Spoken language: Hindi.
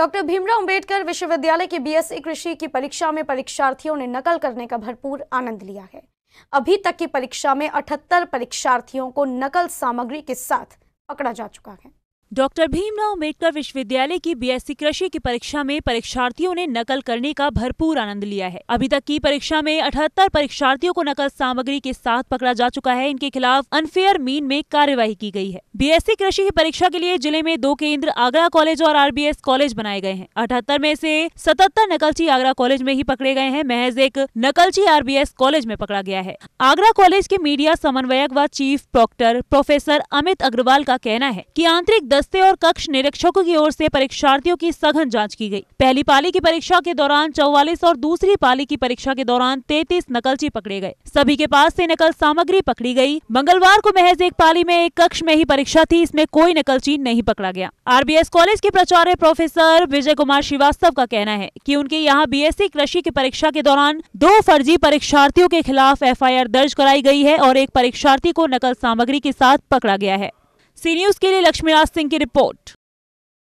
डॉक्टर भीमराव अंबेडकर विश्वविद्यालय के बीएससी कृषि की परीक्षा में परीक्षार्थियों ने नकल करने का भरपूर आनंद लिया है अभी तक की परीक्षा में 78 परीक्षार्थियों को नकल सामग्री के साथ पकड़ा जा चुका है डॉक्टर भीमराव अम्बेडकर विश्वविद्यालय की बीएससी कृषि की परीक्षा में परीक्षार्थियों ने नकल करने का भरपूर आनंद लिया है अभी तक की परीक्षा में अठहत्तर परीक्षार्थियों को नकल सामग्री के साथ पकड़ा जा चुका है इनके खिलाफ अनफेयर मीन में कार्यवाही की गई है बीएससी कृषि की परीक्षा के लिए जिले में दो केंद्र आगरा कॉलेज और आर कॉलेज बनाए गए हैं अठहत्तर में से सतहत्तर नकलची आगरा कॉलेज में ही पकड़े गए हैं महज एक नकलची आर कॉलेज में पकड़ा गया है आगरा कॉलेज के मीडिया समन्वयक व chief doctor professor Amit Agarwal का कहना है की आंतरिक दस्ते और कक्ष निरीक्षकों की ओर से परीक्षार्थियों की सघन जांच की गई पहली पाली की परीक्षा के दौरान चौवालीस और दूसरी पाली की परीक्षा के दौरान तैतीस नकलची पकड़े गए सभी के पास से नकल सामग्री पकड़ी गई मंगलवार को महज एक पाली में एक कक्ष में ही परीक्षा थी इसमें कोई नकलची नहीं पकड़ा गया आर कॉलेज के प्राचार्य प्रोफेसर विजय कुमार श्रीवास्तव का कहना है की उनके यहाँ बीएससी कृषि की परीक्षा के दौरान दो फर्जी परीक्षार्थियों के खिलाफ एफ दर्ज कराई गयी है और एक परीक्षार्थी को नकल सामग्री के साथ पकड़ा गया है सी न्यूज के लिए लक्ष्मीराज सिंह की रिपोर्ट